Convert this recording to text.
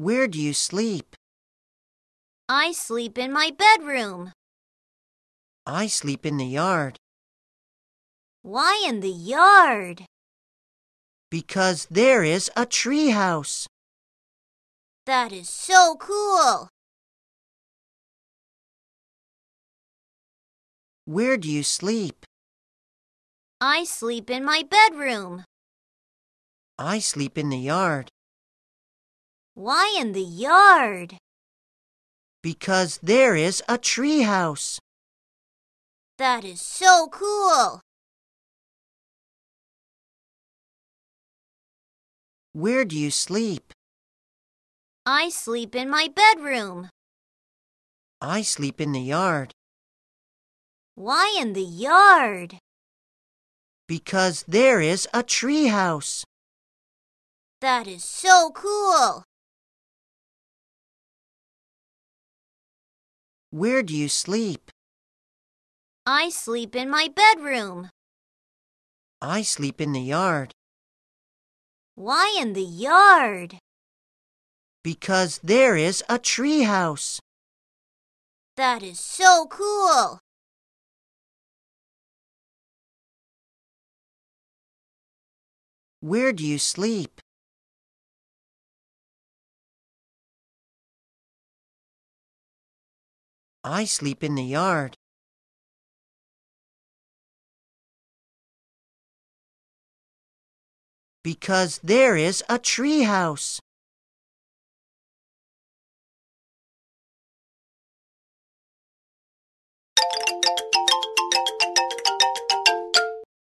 Where do you sleep? I sleep in my bedroom. I sleep in the yard. Why in the yard? Because there is a tree house. That is so cool. Where do you sleep? I sleep in my bedroom. I sleep in the yard. Why in the yard? Because there is a treehouse. That is so cool. Where do you sleep? I sleep in my bedroom. I sleep in the yard. Why in the yard? Because there is a treehouse. That is so cool. Where do you sleep? I sleep in my bedroom. I sleep in the yard. Why in the yard? Because there is a treehouse. That is so cool. Where do you sleep? I sleep in the yard. Because there is a treehouse.